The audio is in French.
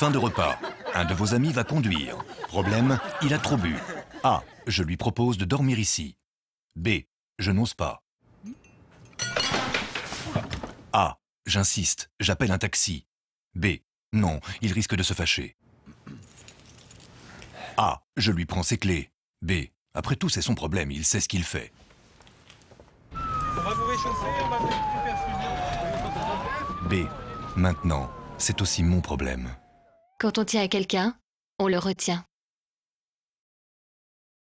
fin de repas. Un de vos amis va conduire. Problème, il a trop bu. A. Je lui propose de dormir ici. B. Je n'ose pas. A. J'insiste, j'appelle un taxi. B. Non, il risque de se fâcher. A. Je lui prends ses clés. B. Après tout, c'est son problème, il sait ce qu'il fait. va on va B. Maintenant, c'est aussi mon problème. Quand on tient à quelqu'un, on le retient.